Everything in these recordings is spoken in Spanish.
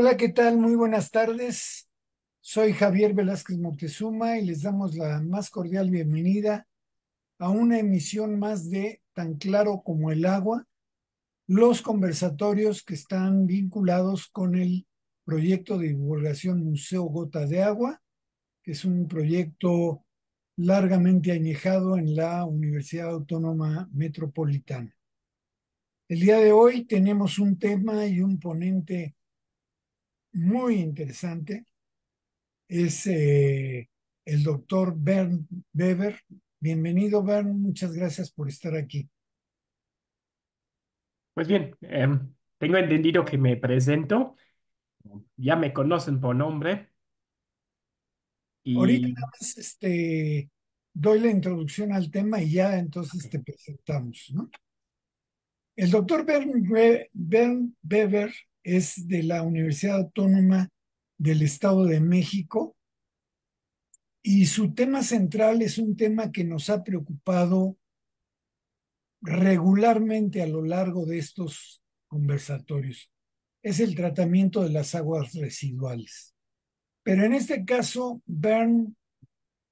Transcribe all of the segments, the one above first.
Hola, ¿qué tal? Muy buenas tardes. Soy Javier Velázquez Moctezuma y les damos la más cordial bienvenida a una emisión más de Tan Claro como el Agua, los conversatorios que están vinculados con el proyecto de divulgación Museo Gota de Agua, que es un proyecto largamente añejado en la Universidad Autónoma Metropolitana. El día de hoy tenemos un tema y un ponente muy interesante. Es eh, el doctor Bernd Weber. Bienvenido, Bernd. Muchas gracias por estar aquí. Pues bien, em, tengo entendido que me presento. Ya me conocen por nombre. Ahorita este, doy la introducción al tema y ya entonces te presentamos, ¿no? El doctor Bernd Weber es de la Universidad Autónoma del Estado de México y su tema central es un tema que nos ha preocupado regularmente a lo largo de estos conversatorios. Es el tratamiento de las aguas residuales. Pero en este caso, Bern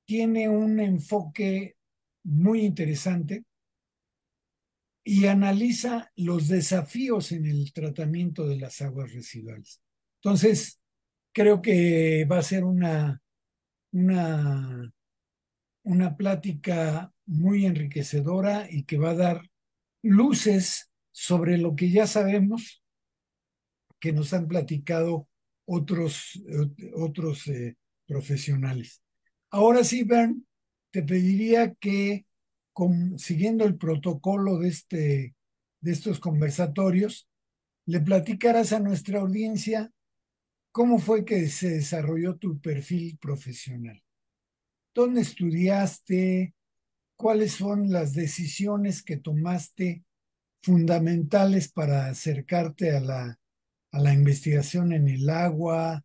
tiene un enfoque muy interesante y analiza los desafíos en el tratamiento de las aguas residuales. Entonces, creo que va a ser una, una, una plática muy enriquecedora y que va a dar luces sobre lo que ya sabemos, que nos han platicado otros, otros eh, profesionales. Ahora sí, Bern, te pediría que siguiendo el protocolo de, este, de estos conversatorios, le platicarás a nuestra audiencia cómo fue que se desarrolló tu perfil profesional. ¿Dónde estudiaste? ¿Cuáles son las decisiones que tomaste fundamentales para acercarte a la, a la investigación en el agua,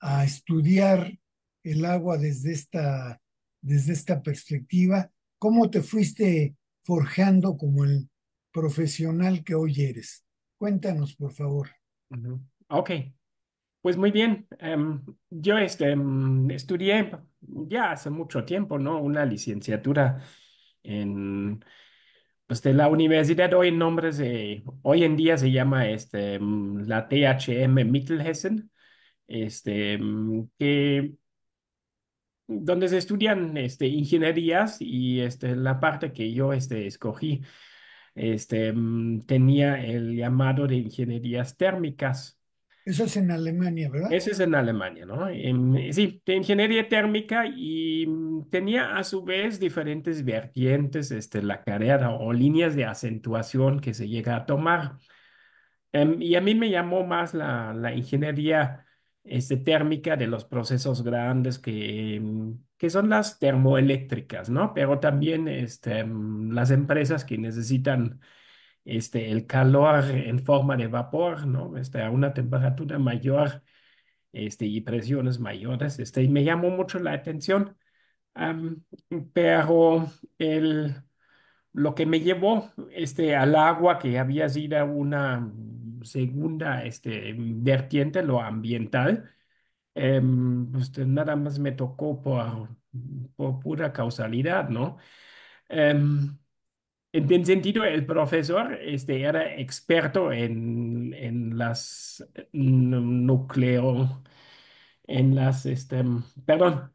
a estudiar el agua desde esta, desde esta perspectiva? cómo te fuiste forjando como el profesional que hoy eres. Cuéntanos, por favor. Ok, pues muy bien. Em, yo este, em, estudié ya hace mucho tiempo, ¿no? Una licenciatura en pues de la universidad hoy en nombre de, hoy en día se llama este, em, la THM Mittelhessen, este, que donde se estudian este, ingenierías y este, la parte que yo este, escogí este, mm, tenía el llamado de ingenierías térmicas. Eso es en Alemania, ¿verdad? Eso es en Alemania, ¿no? Em, eh, sí, de ingeniería térmica y mm, tenía a su vez diferentes vertientes, este, la carrera o líneas de acentuación que se llega a tomar. Em, y a mí me llamó más la, la ingeniería este, térmica de los procesos grandes que, em, que son las termoeléctricas, ¿no? Pero también este, em, las empresas que necesitan este, el calor en forma de vapor, ¿no? Este, a una temperatura mayor este, y presiones mayores. Este, y me llamó mucho la atención, pero el, lo que me llevó este, al agua, que había sido una segunda este, vertiente, lo ambiental, em, pues nada más me tocó por, por pura causalidad, ¿no? Em, en el sentido, el profesor este, era experto en, en las núcleo, en las, este, perdón,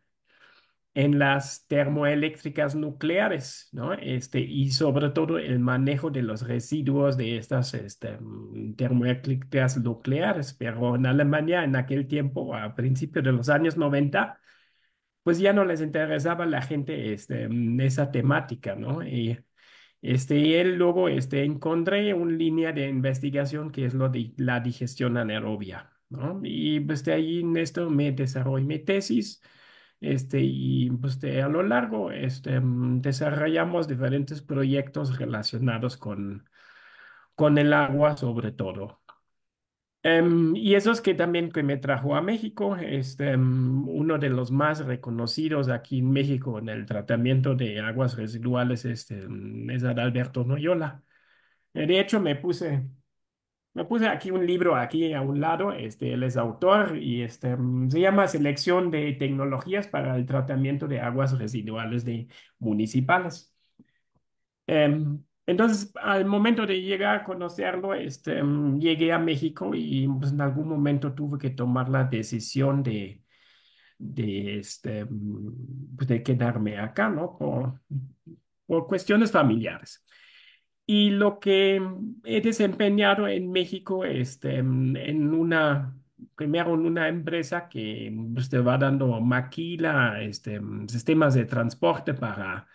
en las termoeléctricas nucleares, ¿no? Este, y sobre todo el manejo de los residuos de estas este, mm, termoeléctricas nucleares. Pero en Alemania, en aquel tiempo, a principios de los años 90, pues ya no les interesaba la gente este, mm, esa temática, ¿no? Y, este, y él luego este, encontré una línea de investigación que es lo de la digestión anaerobia, ¿no? Y pues de ahí en esto me desarrollé mi tesis. Este, y pues, a lo largo este, mm, desarrollamos diferentes proyectos relacionados con, el agua sobre todo. Em, y eso es que también que me trajo a México, este, mm, uno de los más reconocidos aquí en México en el tratamiento de aguas residuales este, mm, es Adalberto Noyola. De hecho, me puse me puse aquí un libro, aquí a un lado, este, él es autor y este, mm, se llama Selección de Tecnologías para el Tratamiento de Aguas Residuales de Municipales. Em, entonces, al momento de llegar a conocerlo, este, mm, llegué a México y pues, en algún momento tuve que tomar la decisión de, de, este, mm, pues, de quedarme acá, ¿no? Por, por cuestiones familiares. Y lo que he desempeñado en México, este, en una, primero en una empresa que pues, va dando maquila, este, sistemas de transporte para,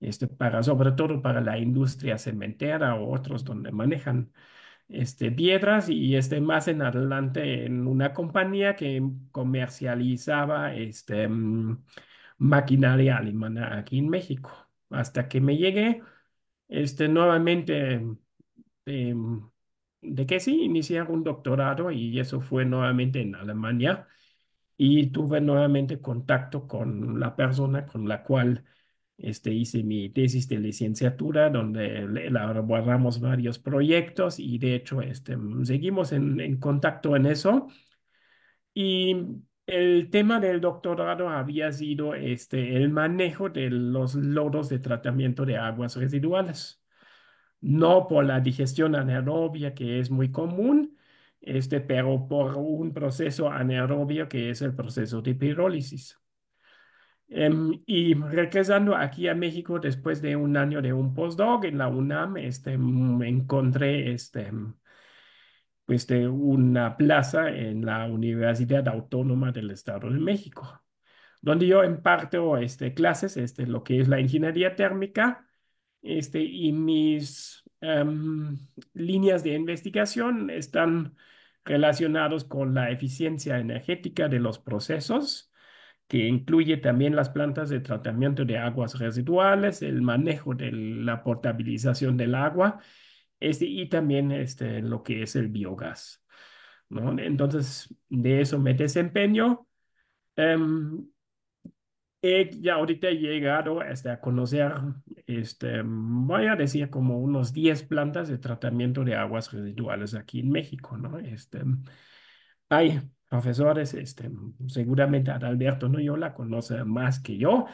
este, para, sobre todo para la industria cementera o otros donde manejan este, piedras y este, más adelante en una compañía que comercializaba este, maquinaria alemana aquí en México. Hasta que me llegué este, nuevamente em, de que sí, Inicié un doctorado y eso fue nuevamente en Alemania y tuve nuevamente contacto con la persona con la cual este, hice mi tesis de licenciatura donde elaboramos varios proyectos y de hecho este, seguimos en, en contacto en eso. Y el tema del doctorado había sido este, el manejo de los lodos de tratamiento de aguas residuales. No por la digestión anaerobia, que es muy común, este, pero por un proceso anaerobio que es el proceso de pirólisis. Em, y regresando aquí a México después de un año de un postdoc en la UNAM, este, encontré este, este, una plaza en la Universidad Autónoma del Estado de México, donde yo imparto este, clases, este, lo que es la ingeniería térmica, este, y mis em, líneas de investigación están relacionados con la eficiencia energética de los procesos, que incluye también las plantas de tratamiento de aguas residuales, el manejo de la portabilización del agua este, y también este, lo que es el biogás. ¿no? Entonces, de eso me desempeño. Em, ya ahorita he llegado este, a conocer, este, voy a decir, como unos 10 plantas de tratamiento de aguas residuales aquí en México. ¿no? Este, hay profesores, este, seguramente Adalberto la conoce más que yo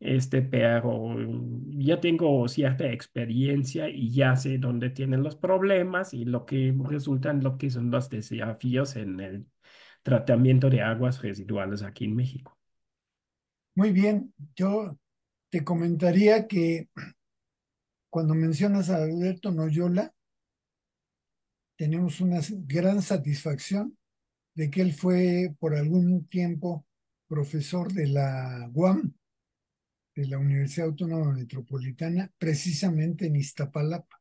este, pero mm, ya tengo cierta experiencia y ya sé dónde tienen los problemas y lo que resultan, lo que son los desafíos en el tratamiento de aguas residuales aquí en México. Muy bien, yo te comentaría que cuando mencionas a Alberto Noyola, tenemos una gran satisfacción de que él fue por algún tiempo profesor de la UAM de la Universidad Autónoma Metropolitana, precisamente en Iztapalapa.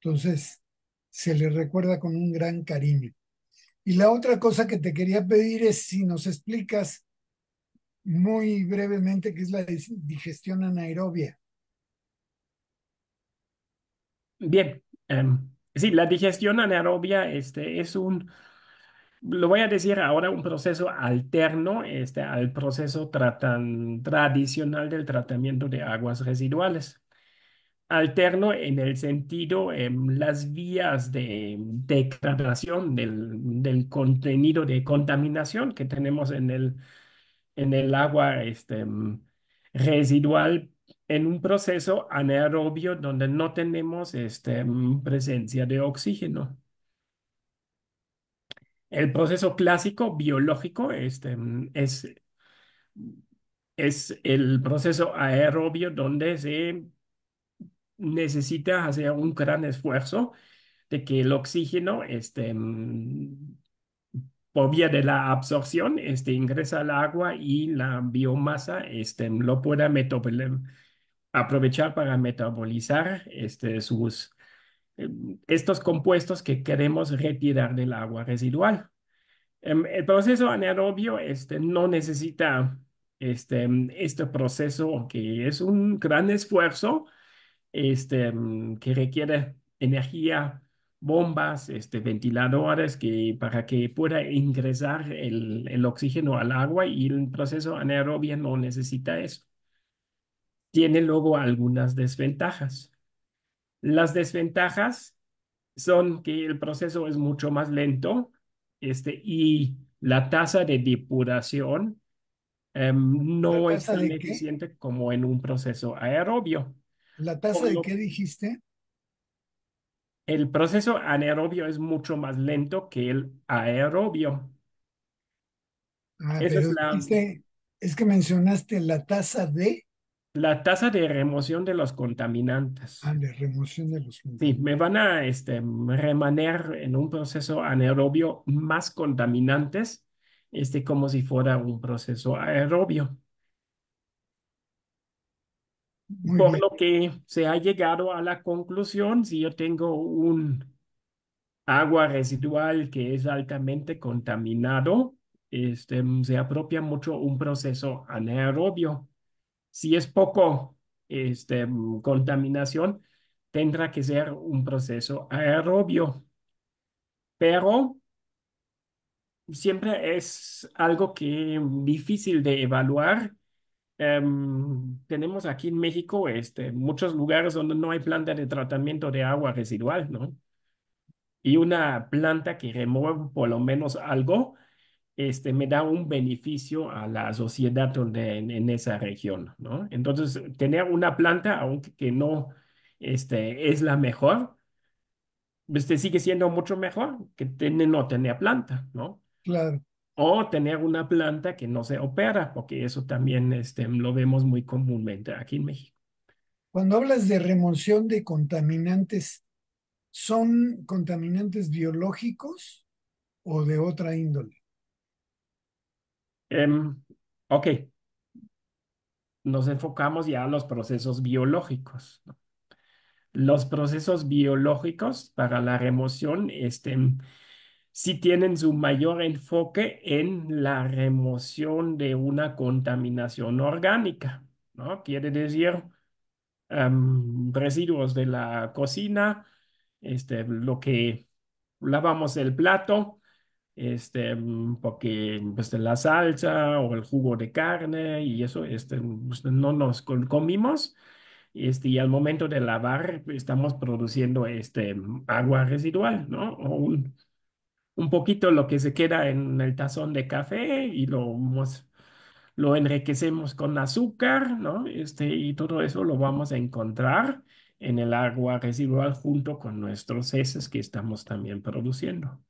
Entonces, se le recuerda con un gran cariño. Y la otra cosa que te quería pedir es si nos explicas muy brevemente qué es la digestión anaerobia. Bien, em, sí, la digestión anaerobia este, es un lo voy a decir ahora, un proceso alterno este, al proceso tradicional del tratamiento de aguas residuales. Alterno en el sentido, en em, las vías de degradación del, del, contenido de contaminación que tenemos en el, en el agua este, em, residual en un proceso anaerobio donde no tenemos este, em, presencia de oxígeno. El proceso clásico biológico este, es, es el proceso aerobio donde se necesita hacer un gran esfuerzo de que el oxígeno este, por vía de la absorción este, ingresa al agua y la biomasa este, lo pueda aprovechar para metabolizar este, sus Em, estos compuestos que queremos retirar del agua residual. Em, el proceso anaerobio este, no necesita este, em, este proceso que es un gran esfuerzo este, que requiere energía, bombas, este, ventiladores que, para que pueda ingresar el, el oxígeno al agua y el proceso anaerobio no necesita eso. Tiene luego algunas desventajas. Las desventajas son que el proceso es mucho más lento este, y la tasa de depuración em, no es tan eficiente como en un proceso aerobio. ¿La tasa de qué dijiste? El proceso anaerobio es mucho más lento que el aerobio. Ah, es que mencionaste la tasa de la tasa de remoción de los contaminantes. Ah, de remoción de los Sí, me van a este, en un proceso anaerobio más contaminantes, este, como si fuera un proceso aerobio. Por lo que se ha llegado a la conclusión, si yo tengo un agua residual que es altamente contaminado, este, se apropia mucho un proceso anaerobio si es poco este, contaminación, tendrá que ser un proceso aerobio. Pero siempre es algo que mm, difícil de evaluar. Em, tenemos aquí en México este, muchos lugares donde no hay planta de tratamiento de agua residual, ¿no? Y una planta que remueve por lo menos algo este, me da un beneficio a la sociedad en, esa región, ¿no? Entonces, tener una planta, aunque no este, es la mejor, pues, sigue siendo mucho mejor que no tener planta, ¿no? Claro. O tener una planta que no se opera, porque eso también este, lo vemos muy comúnmente aquí en México. Cuando hablas de remoción de contaminantes, ¿son contaminantes biológicos o de otra índole? Em, ok. Nos enfocamos ya a los procesos biológicos. Los procesos biológicos para la remoción este, sí tienen su mayor enfoque en la remoción de una contaminación orgánica. ¿no? Quiere decir em, residuos de la cocina, este, lo que lavamos el plato, este, porque pues, la salsa o el jugo de carne y eso, este, pues, no nos comimos. Este, y al momento de lavar estamos produciendo este, agua residual, ¿no? O un, un poquito lo que se queda en el tazón de café y lo, lo enriquecemos con azúcar, ¿no? Este, y todo eso lo vamos a encontrar en el agua residual junto con nuestros heces que estamos también produciendo.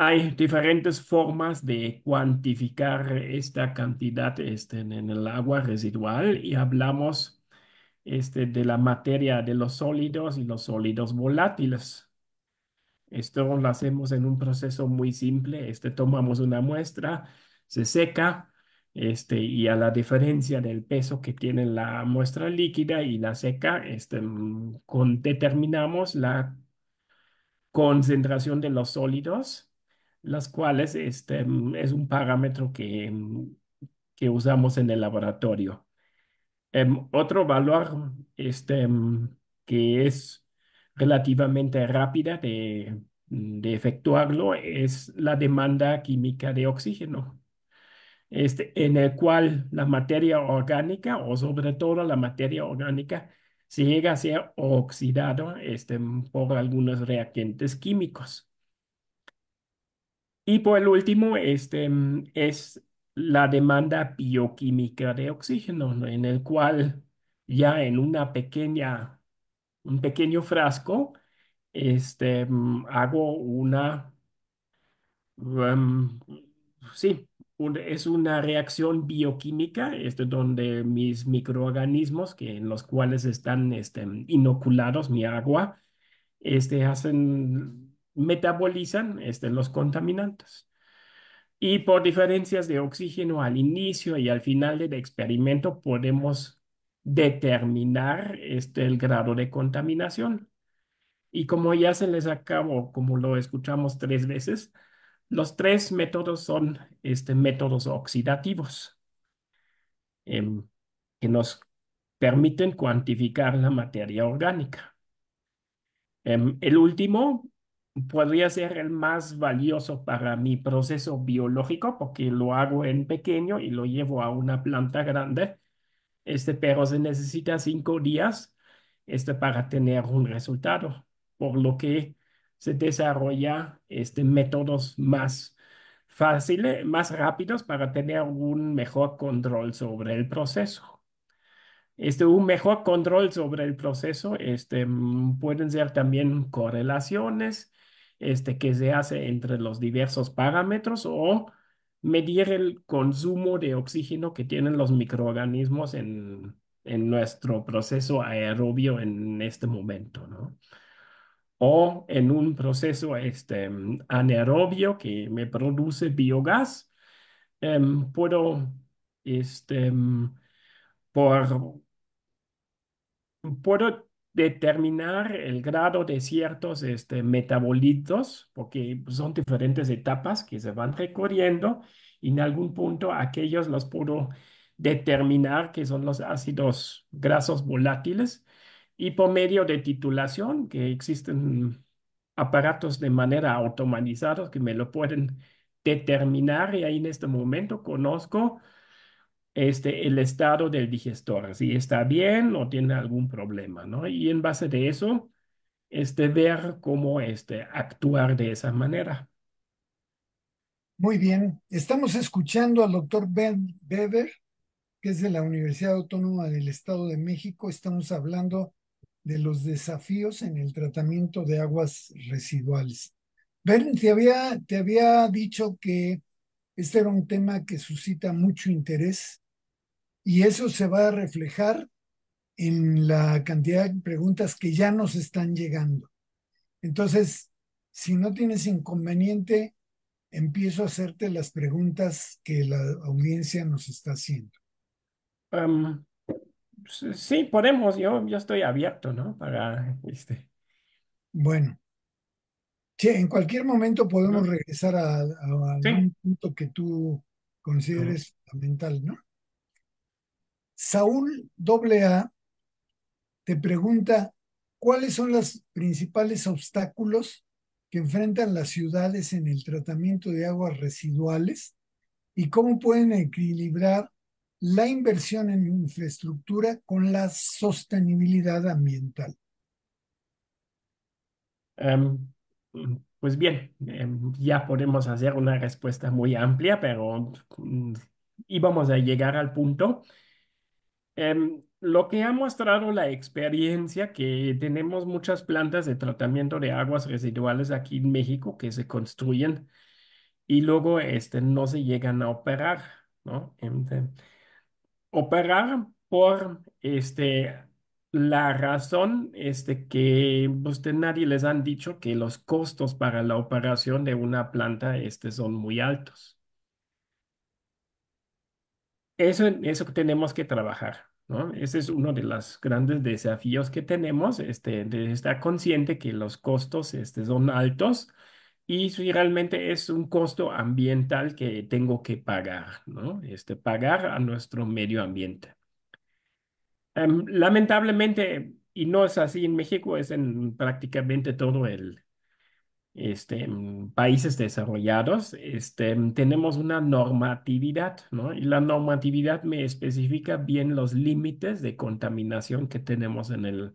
Hay diferentes formas de cuantificar esta cantidad este, en el agua residual y hablamos este, de la materia de los sólidos y los sólidos volátiles. Esto lo hacemos en un proceso muy simple. Este, tomamos una muestra, se seca este, y a la diferencia del peso que tiene la muestra líquida y la seca, este, determinamos la concentración de los sólidos las cuales este, mm, es un parámetro que, mm, que usamos en el laboratorio. Em, otro valor este, mm, que es relativamente rápida de, de, efectuarlo es la demanda química de oxígeno, este, en el cual la materia orgánica o sobre todo la materia orgánica llega a ser oxidada este, por algunos reactantes químicos. Y por el último, este, es la demanda bioquímica de oxígeno, en el cual ya en una pequeña, un pequeño frasco, este, hago una, um, sí, es una reacción bioquímica, este, donde mis microorganismos, que, en los cuales están este, inoculados mi agua, este, hacen metabolizan este, los contaminantes. Y por diferencias de oxígeno al inicio y al final del experimento podemos determinar este, el grado de contaminación. Y como ya se les acabó, como lo escuchamos tres veces, los tres métodos son este, métodos oxidativos em, que nos permiten cuantificar la materia orgánica. Em, el último podría ser el más valioso para mi proceso biológico porque lo hago en pequeño y lo llevo a una planta grande, este, pero se necesita cinco días este, para tener un resultado, por lo que se desarrolla este, métodos más fáciles, más rápidos para tener un mejor control sobre el proceso. Este, un mejor control sobre el proceso. Este, pueden ser también correlaciones, este, que se hace entre los diversos parámetros o medir el consumo de oxígeno que tienen los microorganismos en, en nuestro proceso aerobio en este momento, ¿no? O en un proceso este, anaerobio que me produce biogás, em, puedo, este, em, por, puedo determinar el grado de ciertos este, metabolitos, porque son diferentes etapas que se van recorriendo y en algún punto aquellos los puedo determinar que son los ácidos grasos volátiles y por medio de titulación, que existen aparatos de manera automatizada que me lo pueden determinar y ahí en este momento conozco este, el estado del digestor, si está bien o tiene algún problema, ¿no? Y en base de eso, este, ver cómo este, actuar de esa manera. Muy bien, estamos escuchando al doctor Ben Beber, que es de la Universidad Autónoma del Estado de México. Estamos hablando de los desafíos en el tratamiento de aguas residuales. Ben, te había, te había dicho que este era un tema que suscita mucho interés y eso se va a reflejar en la cantidad de preguntas que ya nos están llegando. Entonces, si no tienes inconveniente, empiezo a hacerte las preguntas que la audiencia nos está haciendo. sí, podemos, yo, yo estoy abierto, ¿no? Para este. Bueno. Che, en cualquier momento podemos regresar a, un algún punto que tú consideres fundamental, ¿no? Saúl AA te pregunta cuáles son los principales obstáculos que enfrentan las ciudades en el tratamiento de aguas residuales y cómo pueden equilibrar la inversión en infraestructura con la sostenibilidad ambiental. Em, pues bien, em, ya podemos hacer una respuesta muy amplia, pero mm, íbamos a llegar al punto Em, lo que ha mostrado la experiencia, que tenemos muchas plantas de tratamiento de aguas residuales aquí en México que se construyen y luego este, no se llegan a operar, ¿no? Este, operar por este, la razón este, que usted pues, nadie les han dicho que los costos para la operación de una planta este, son muy altos. Eso, eso tenemos que trabajar, ¿no? Ese es uno de los grandes desafíos que tenemos, este, de estar consciente que los costos este, son altos y si realmente es un costo ambiental que tengo que pagar, ¿no? Este, pagar a nuestro medio ambiente. Em, lamentablemente, y no es así en México, es en prácticamente todo el este, mm, países desarrollados, este, mm, tenemos una normatividad, ¿no? Y la normatividad me especifica bien los límites de contaminación que tenemos en el,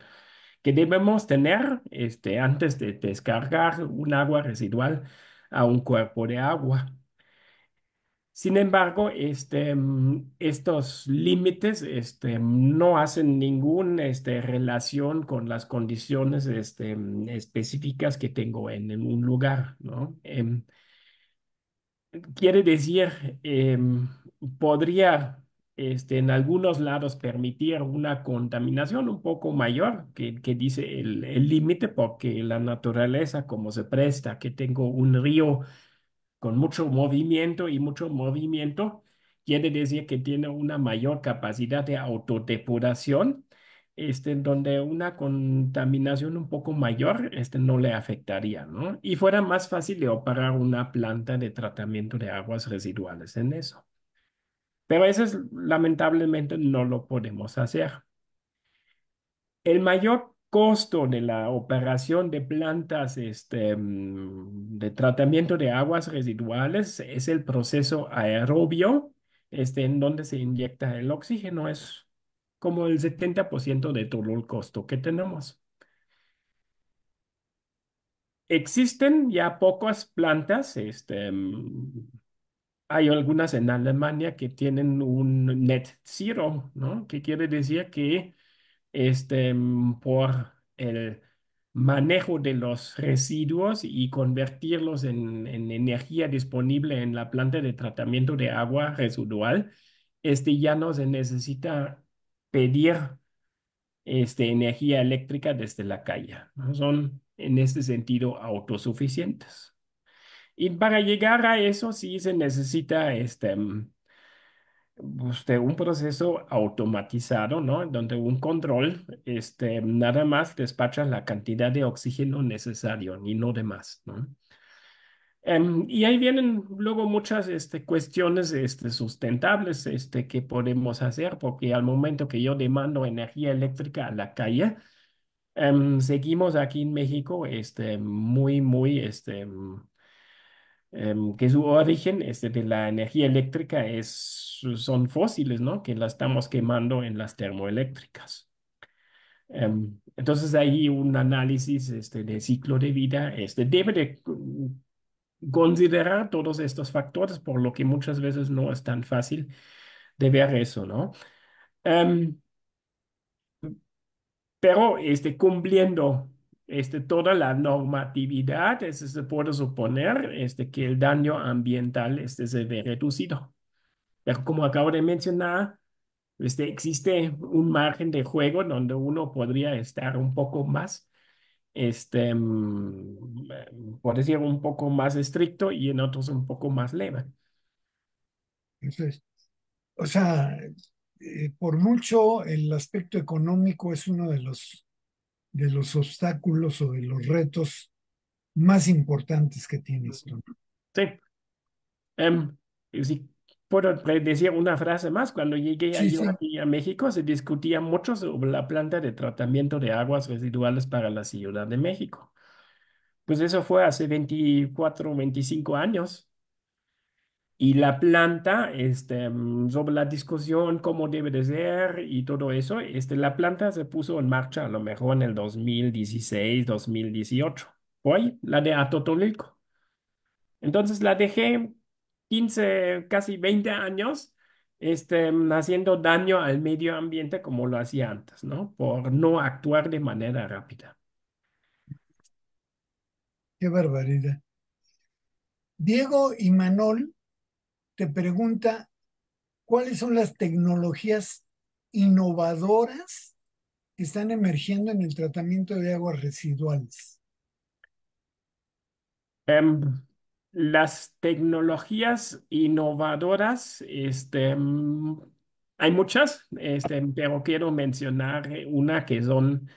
que debemos tener este, antes de descargar un agua residual a un cuerpo de agua. Sin embargo, este, mm, estos límites este, no hacen ninguna este, relación con las condiciones este, mm, específicas que tengo en, un lugar, ¿no? Em, quiere decir, em, podría este, en algunos lados permitir una contaminación un poco mayor que, que dice el límite, porque la naturaleza como se presta, que tengo un río con mucho movimiento y mucho movimiento, quiere decir que tiene una mayor capacidad de autodepuración, este, donde una contaminación un poco mayor este, no le afectaría, ¿no? Y fuera más fácil de operar una planta de tratamiento de aguas residuales en eso. Pero eso lamentablemente no lo podemos hacer. El mayor costo de la operación de plantas este, mm, de tratamiento de aguas residuales es el proceso aerobio, este, en donde se inyecta el oxígeno. Es como el 70% de todo el costo que tenemos. Existen ya pocas plantas, este, mm, hay algunas en Alemania que tienen un net zero, ¿no? Que quiere decir que este, mm, por el manejo de los residuos y convertirlos en, energía disponible en la planta de tratamiento de agua residual, este ya no se necesita pedir este, energía eléctrica desde la calle. Son en este sentido autosuficientes. Y para llegar a eso sí se necesita este, mm, pues, un proceso automatizado, ¿no? En donde un control, este, nada más despacha la cantidad de oxígeno necesario, ni no de más, ¿no? Em, y ahí vienen luego muchas este, cuestiones este, sustentables este, que podemos hacer, porque al momento que yo demando energía eléctrica a la calle, em, seguimos aquí en México este, muy, muy este, Em, que su origen este, de la energía eléctrica es, son fósiles, ¿no? Que la estamos quemando en las termoeléctricas. Em, entonces, ahí un análisis este, de ciclo de vida este, debe de considerar todos estos factores, por lo que muchas veces no es tan fácil de ver eso, ¿no? Em, pero este, cumpliendo este, toda la normatividad, se puede suponer este, que el daño ambiental este, se ve reducido. Pero como acabo de mencionar, este, existe un margen de juego donde uno podría estar un poco más, este, mm, por decir, un poco más estricto y en otros un poco más leve. O sea, eh, por mucho el aspecto económico es uno de los de los obstáculos o de los retos más importantes que tienes. esto. Sí. Um, em, si puedo decir una frase más, cuando llegué a, a México se discutía mucho sobre la planta de tratamiento de aguas residuales para la Ciudad de México. Pues eso fue hace 24, 25 años. Y la planta, este, mm, sobre la discusión, cómo debe de ser y todo eso, este, la planta se puso en marcha a lo mejor en el 2016, 2018. Hoy, la de Atotolico. Entonces la dejé 15, casi 20 años este, mm, haciendo daño al medio ambiente como lo hacía antes, ¿no? Por no actuar de manera rápida. Qué barbaridad. Diego y Manol te pregunta cuáles son las tecnologías innovadoras que están emergiendo en el tratamiento de aguas residuales. Em, las tecnologías innovadoras, este, mm, hay muchas, este, pero quiero mencionar una que son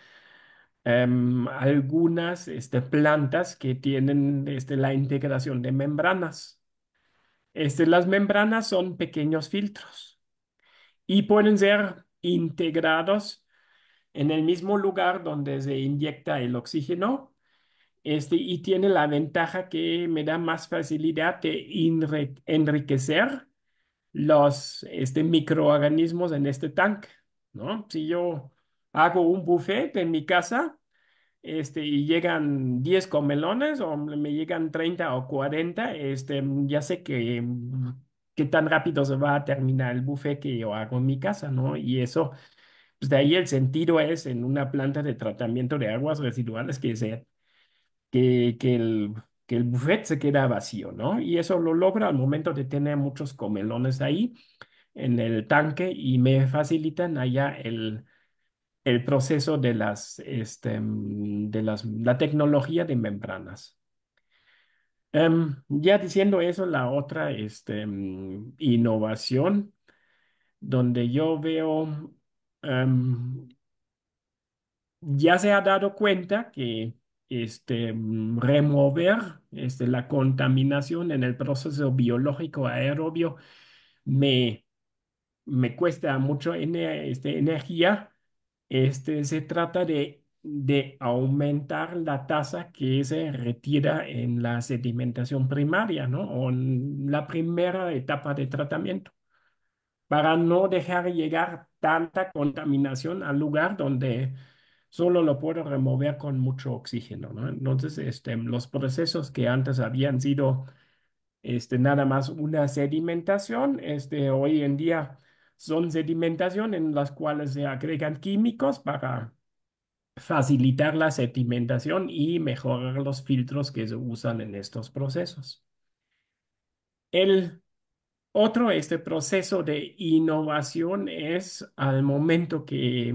em, algunas este, plantas que tienen este, la integración de membranas. Este, las membranas son pequeños filtros y pueden ser integrados en el mismo lugar donde se inyecta el oxígeno este, y tiene la ventaja que me da más facilidad de enriquecer los este, microorganismos en este tanque, ¿no? Si yo hago un buffet en mi casa, este, y llegan 10 comelones o me llegan 30 o 40, este, ya sé que qué tan rápido se va a terminar el buffet que yo hago en mi casa, ¿no? Y eso, pues de ahí el sentido es en una planta de tratamiento de aguas residuales que, sea que, que, el, que el buffet se queda vacío, ¿no? Y eso lo logro al momento de tener muchos comelones ahí en el tanque y me facilitan allá el, el proceso de, las, este, mm, de las, la tecnología de membranas. Em, ya diciendo eso, la otra este, mm, innovación, donde yo veo, em, ya se ha dado cuenta que este, mm, remover este, la contaminación en el proceso biológico aerobio me, me cuesta mucho en, este, energía este se trata de, aumentar la tasa que se retira en la sedimentación primaria, ¿no? O en la primera etapa de tratamiento, para no dejar llegar tanta contaminación al lugar donde solo lo puedo remover con mucho oxígeno, ¿no? Entonces, este, los procesos que antes habían sido este, nada más una sedimentación, este, hoy en día son sedimentación en las cuales se agregan químicos para facilitar la sedimentación y mejorar los filtros que se usan en estos procesos. El otro, este proceso de innovación es al momento que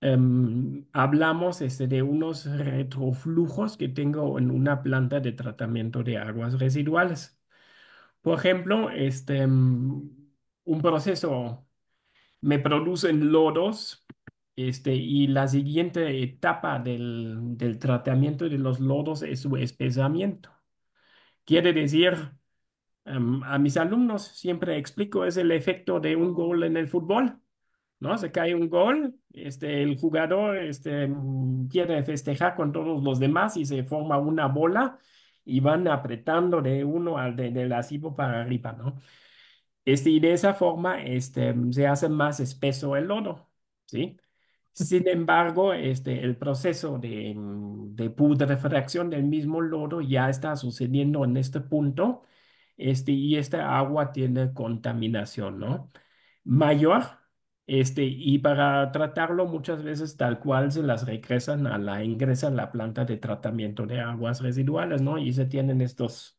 em, hablamos este, de unos retroflujos que tengo en una planta de tratamiento de aguas residuales. Por ejemplo, este, em, un proceso, me producen lodos, este, y la siguiente etapa del, del tratamiento de los lodos es su espesamiento. Quiere decir, em, a mis alumnos siempre explico, es el efecto de un gol en el fútbol. ¿no? Se cae un gol, este, el jugador este, quiere festejar con todos los demás y se forma una bola y van apretando de uno al de, la asivo para arriba, ¿no? Este, y de esa forma este, se hace más espeso el lodo, ¿sí? Sin embargo, este, el proceso de, de del mismo lodo ya está sucediendo en este punto este, y esta agua tiene contaminación, Mayor, este, y para tratarlo muchas veces tal cual se las regresan a la, ingresa a la planta de tratamiento de aguas residuales, ¿no? Y se tienen estos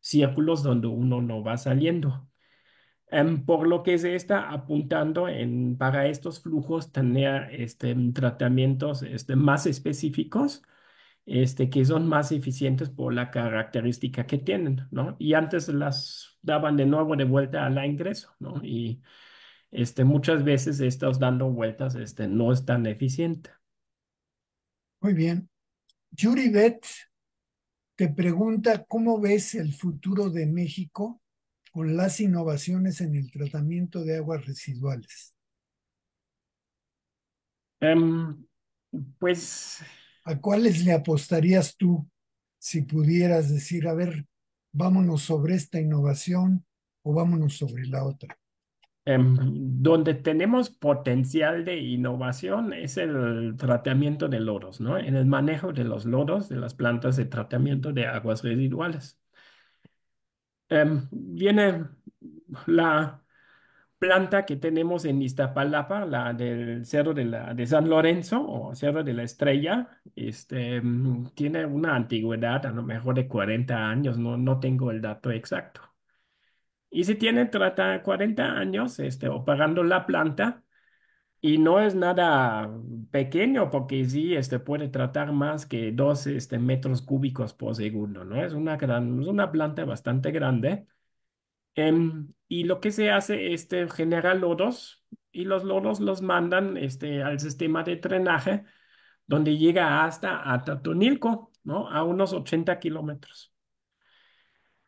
círculos donde uno no va saliendo. Em, por lo que es esta apuntando en, para estos flujos tener este, tratamientos este, más específicos este, que son más eficientes por la característica que tienen, ¿no? Y antes las daban de nuevo de vuelta a la ingreso, ¿no? Y este, muchas veces estas dando vueltas este, no es tan eficiente. Muy bien. Yuri Beth te pregunta, ¿cómo ves el futuro de México ¿Con las innovaciones en el tratamiento de aguas residuales? Em, pues... ¿A cuáles le apostarías tú si pudieras decir, a ver, vámonos sobre esta innovación o vámonos sobre la otra? Em, donde tenemos potencial de innovación es el tratamiento de loros, ¿no? En el manejo de los lodos de las plantas de tratamiento de aguas residuales. Em, viene la planta que tenemos en Iztapalapa, la del Cerro de, la, de San Lorenzo o Cerro de la Estrella, este, em, tiene una antigüedad a lo mejor de 40 años, no, tengo el dato exacto. Y si tiene trata 40 años, este, o pagando la planta, y no es nada pequeño porque sí este, puede tratar más que 12 este, metros cúbicos por segundo, ¿no? Es una, gran, es una planta bastante grande. Em, y lo que se hace es este, generar lodos y los lodos los mandan este, al sistema de drenaje donde llega hasta Tatunilco, ¿no? A unos 80 kilómetros.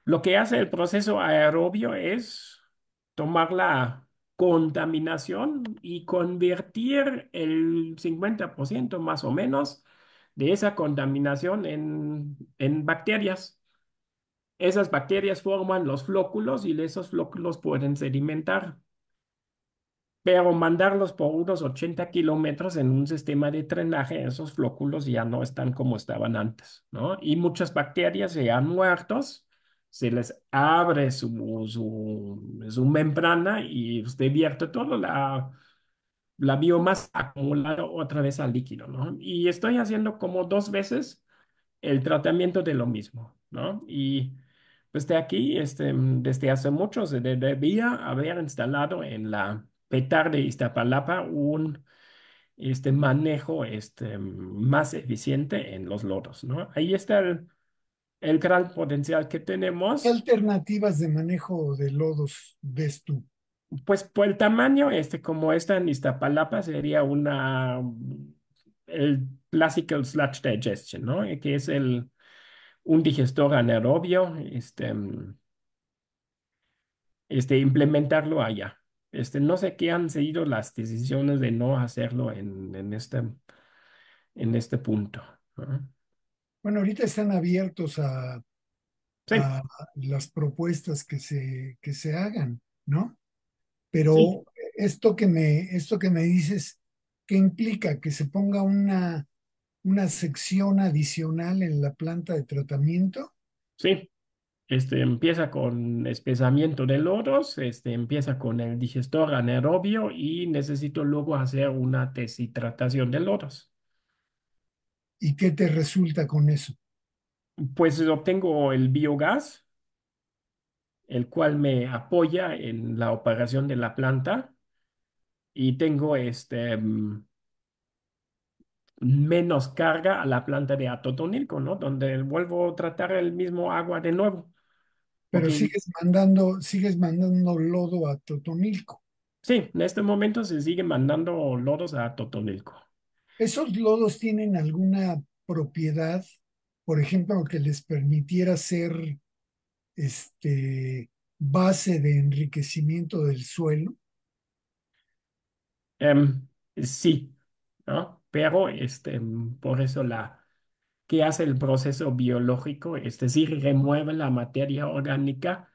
Lo que hace el proceso aerobio es tomar la contaminación y convertir el 50% más o menos de esa contaminación en, bacterias. Esas bacterias forman los flóculos y esos flóculos pueden sedimentar. Pero mandarlos por unos 80 kilómetros en un sistema de drenaje, esos flóculos ya no están como estaban antes, ¿no? Y muchas bacterias se han muerto se les abre su, membrana y usted vierte toda la, la biomasa acumulada otra vez al líquido, ¿no? Y estoy haciendo como dos veces el tratamiento de lo mismo, ¿no? Y pues, de aquí, este, desde hace mucho, se debía haber instalado en la petar de Iztapalapa un este manejo este, más eficiente en los lodos, ¿no? Ahí está el el gran potencial que tenemos. ¿Qué alternativas de manejo de lodos ves tú? Pues por el tamaño, este, como esta en Iztapalapa, sería una, el classical sludge digestion, ¿no? Que es el, un digestor anaerobio, este, este, implementarlo allá. Este, no sé qué han seguido las decisiones de no hacerlo en, en, este, en este punto. Bueno, ahorita están abiertos a, las propuestas que se, que se hagan, ¿no? Pero esto, que me, esto que me dices, ¿qué implica? ¿Que se ponga una, una sección adicional en la planta de tratamiento? Sí, este, empieza con espesamiento de lodos, este, empieza con el digestor anaerobio y necesito luego hacer una deshidratación de lodos. ¿Y qué te resulta con eso? Pues obtengo el biogás, el cual me apoya en la operación de la planta y tengo este mm, menos carga a la planta de atotonilco, ¿no? Donde vuelvo a tratar el mismo agua de nuevo. Pero sigues mandando, sigues mandando lodo a Totonilco. Sí, en este momento se sigue mandando lodos a Totonilco. ¿Esos lodos tienen alguna propiedad, por ejemplo, que les permitiera ser este, base de enriquecimiento del suelo? Em, sí, ¿no? Pero este, por eso la que hace el proceso biológico, es decir, remueve la materia orgánica,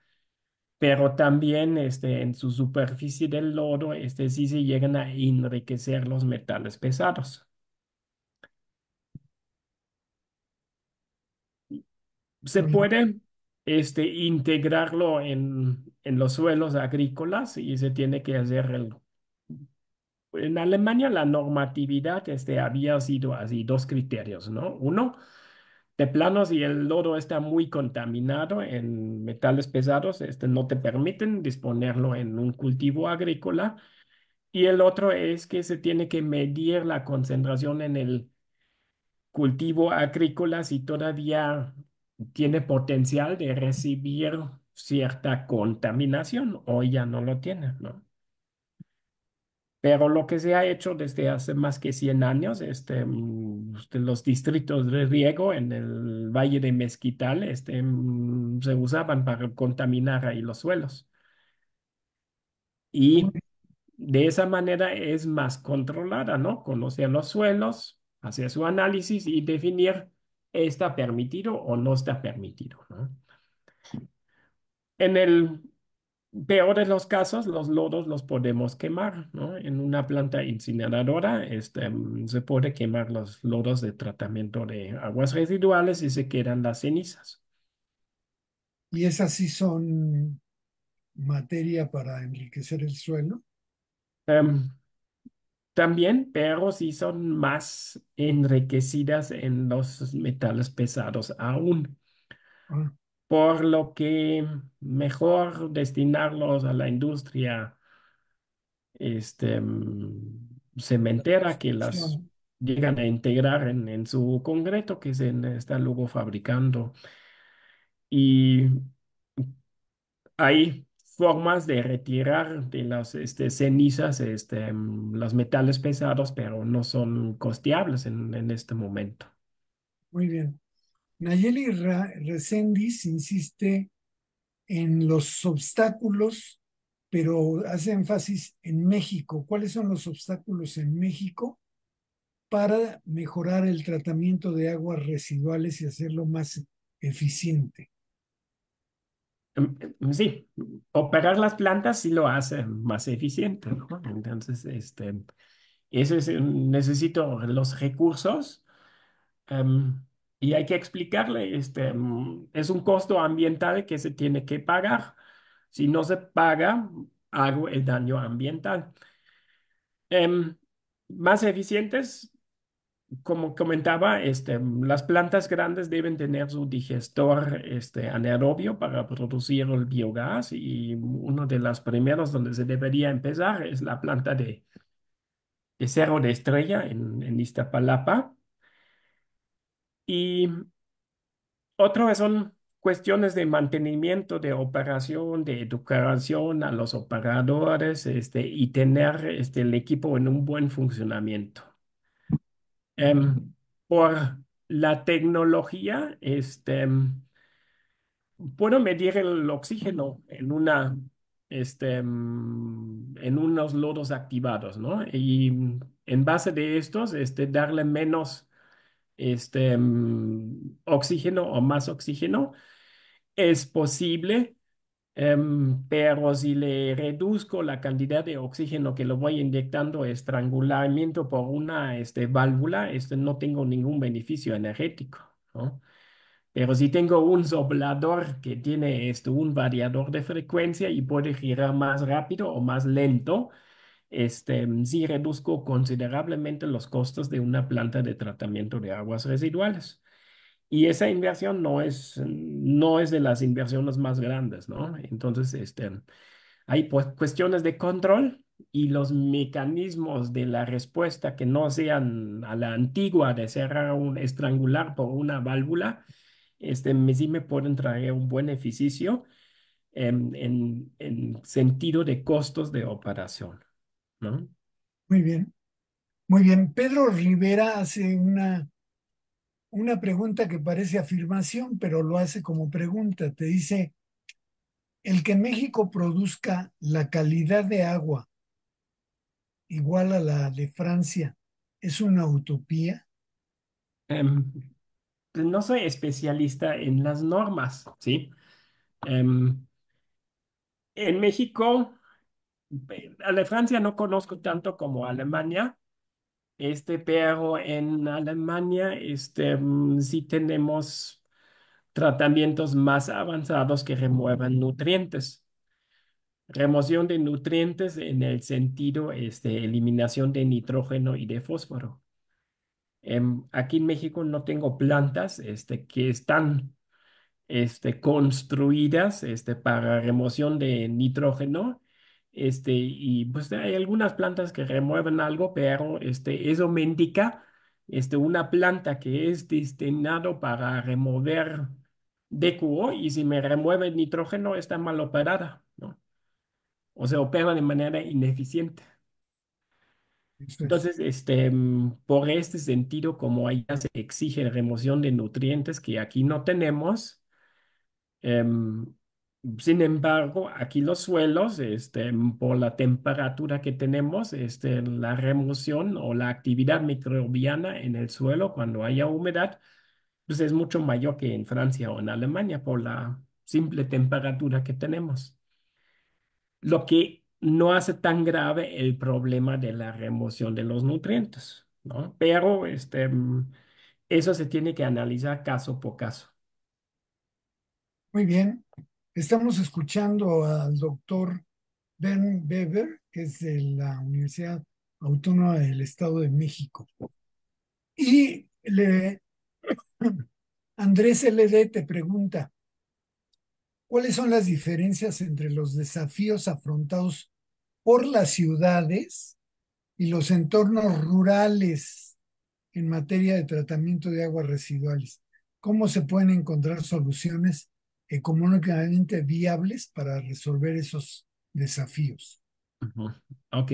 pero también este, en su superficie del lodo, este, sí se llegan a enriquecer los metales pesados. Se puede este, integrarlo en, en los suelos agrícolas y se tiene que hacer el... En Alemania la normatividad este, había sido así, dos criterios, ¿no? Uno, de plano, si el lodo está muy contaminado en metales pesados, este, no te permiten disponerlo en un cultivo agrícola. Y el otro es que se tiene que medir la concentración en el cultivo agrícola si todavía tiene potencial de recibir cierta contaminación, o ya no lo tiene, ¿no? Pero lo que se ha hecho desde hace más que 100 años, este, mm, los distritos de riego en el Valle de Mezquital este, mm, se usaban para contaminar ahí los suelos. Y de esa manera es más controlada, ¿no? Conocer los suelos, hacer su análisis y definir está permitido o no está permitido. En el peor de los casos, los lodos los podemos quemar. ¿no? En una planta incineradora este, se puede quemar los lodos de tratamiento de aguas residuales y se quedan las cenizas. ¿Y esas sí son materia para enriquecer el suelo? Um, también, pero sí son más enriquecidas en los metales pesados aún. Ah. Por lo que mejor destinarlos a la industria este, cementera que las llegan a integrar en, en su concreto que se está luego fabricando. Y ahí formas de retirar de las este, cenizas este, mm, los metales pesados, pero no son costeables en, en este momento. Muy bien. Nayeli Resendiz insiste en los obstáculos, pero hace énfasis en México. ¿Cuáles son los obstáculos en México para mejorar el tratamiento de aguas residuales y hacerlo más eficiente? Em, sí, operar las plantas sí lo hace más eficiente, Entonces, este, es, em, necesito los recursos em, y hay que explicarle, este, es un costo ambiental que se tiene que pagar. Si no se paga, hago el daño ambiental. más eficientes, como comentaba, este, las plantas grandes deben tener su digestor este, anaerobio para producir el biogás y uno de los primeros donde se debería empezar es la planta de, de Cerro de Estrella en, Iztapalapa. Y otro son cuestiones de mantenimiento, de operación, de educación a los operadores este, y tener este, el equipo en un buen funcionamiento. Em, por la tecnología, este, em, puedo medir el oxígeno en una, este, em, en unos lodos activados, ¿no? Y en base de estos, este, darle menos, este, oxígeno o más oxígeno, es posible Em, pero si le reduzco la cantidad de oxígeno que lo voy inyectando estrangulamiento por una este, válvula, este, no tengo ningún beneficio energético. Pero si tengo un soplador que tiene este, un variador de frecuencia y puede girar más rápido o más lento, este, em, sí reduzco considerablemente los costos de una planta de tratamiento de aguas residuales. Y esa inversión no es, no es de las inversiones más grandes, ¿no? Entonces, este, hay cuestiones de control y los mecanismos de la respuesta que no sean a la antigua de cerrar un estrangular por una válvula, este, me, sí me pueden traer un buen eficicio em, en, sentido de costos de operación. ¿no? Muy bien. Muy bien. Pedro Rivera hace una una pregunta que parece afirmación, pero lo hace como pregunta. Te dice, el que México produzca la calidad de agua igual a la de Francia, ¿es una utopía? Em, no soy especialista en las normas, ¿sí? Em, en México, eh, a la Francia no conozco tanto como Alemania, este, pero en Alemania, este, mm, sí tenemos tratamientos más avanzados que remuevan nutrientes. Remoción de nutrientes en el sentido, este, eliminación de nitrógeno y de fósforo. Em, aquí en México no tengo plantas, este, que están, este, construidas, este, para remoción de nitrógeno este, y pues hay algunas plantas que remueven algo, pero este, eso me indica este, una planta que es destinado para remover DQO y si me remueve nitrógeno está mal operada, ¿no? O se opera de manera ineficiente. Entonces, este, por este sentido, como allá se exige remoción de nutrientes que aquí no tenemos, em, sin embargo, aquí los suelos, este, por la temperatura que tenemos, este, la remoción o la actividad microbiana en el suelo cuando haya humedad, pues es mucho mayor que en Francia o en Alemania por la simple temperatura que tenemos. Lo que no hace tan grave el problema de la remoción de los nutrientes, ¿no? Pero este, eso se tiene que analizar caso por caso. Muy bien, Estamos escuchando al doctor Ben Weber, que es de la Universidad Autónoma del Estado de México. Y le, Andrés LD te pregunta, ¿cuáles son las diferencias entre los desafíos afrontados por las ciudades y los entornos rurales en materia de tratamiento de aguas residuales? ¿Cómo se pueden encontrar soluciones económicamente eh, viables para resolver esos desafíos. Ok.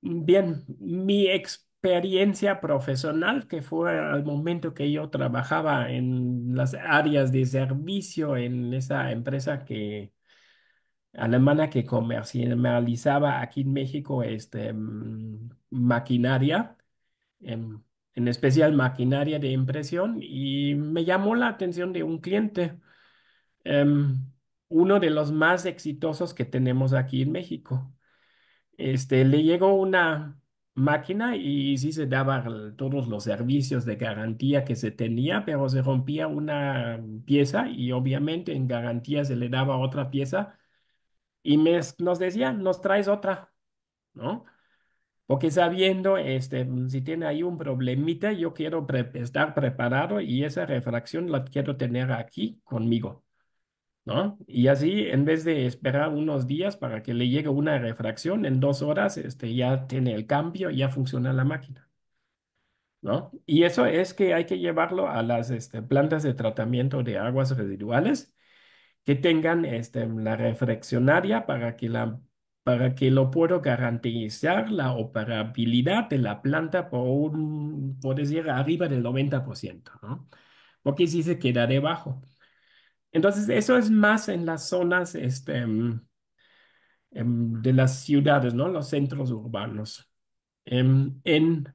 Bien, mi experiencia profesional, que fue al momento que yo trabajaba en las áreas de servicio en esa empresa que alemana que comercializaba aquí en México este, mm, maquinaria, en em, en especial maquinaria de impresión, y me llamó la atención de un cliente, em, uno de los más exitosos que tenemos aquí en México. Este, le llegó una máquina y sí se daba todos los servicios de garantía que se tenía, pero se rompía una pieza y obviamente en garantía se le daba otra pieza y nos decía, nos traes otra, ¿no? porque sabiendo, este, mm, si tiene ahí un problemita, yo quiero estar preparado y esa refracción la quiero tener aquí conmigo, ¿no? Y así, en vez de esperar unos días para que le llegue una refracción, en dos horas, este, ya tiene el cambio, ya funciona la máquina, ¿no? Y eso es que hay que llevarlo a las, este, plantas de tratamiento de aguas residuales que tengan este, la refraccionaria para que la para que lo puedo garantizar la operabilidad de la planta por un, por decir, arriba del 90%, ¿no? Porque si se queda debajo. Entonces, eso es más en las zonas este, mm, em, de las ciudades, ¿no? Los centros urbanos. Em, en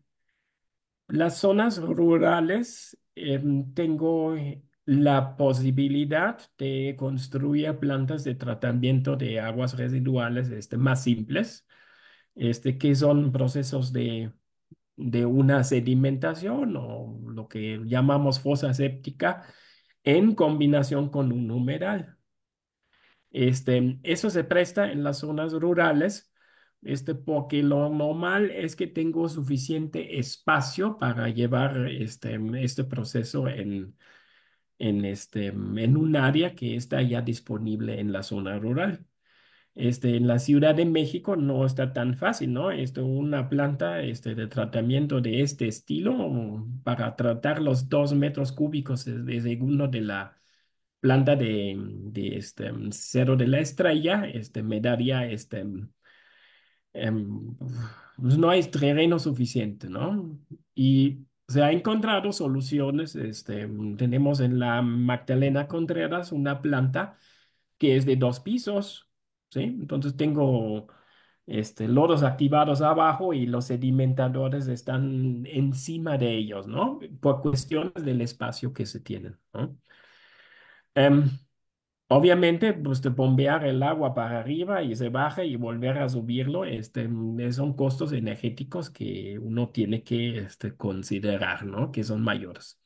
las zonas rurales em, tengo eh, la posibilidad de construir plantas de tratamiento de aguas residuales este, más simples, este, que son procesos de, de una sedimentación o lo que llamamos fosa séptica en combinación con un humedal. Este, eso se presta en las zonas rurales este, porque lo normal es que tengo suficiente espacio para llevar este, este proceso en, en, este, en un área que está ya disponible en la zona rural. Este, en la Ciudad de México no está tan fácil, ¿no? Este, una planta este, de tratamiento de este estilo para tratar los dos metros cúbicos de, uno de la planta de, de este, cero de la estrella, este, me daría este, em, em, pues no hay terreno suficiente, ¿no? Y se ha encontrado soluciones. Este, mm, tenemos en la Magdalena Contreras una planta que es de dos pisos, ¿sí? Entonces tengo este, lodos activados abajo y los sedimentadores están encima de ellos, ¿no? Por cuestiones del espacio que se tienen, ¿no? Em, Obviamente, pues bombear el agua para arriba y se baja y volver a subirlo, este, mm, son costos energéticos que uno tiene que este, considerar, ¿no? Que son mayores.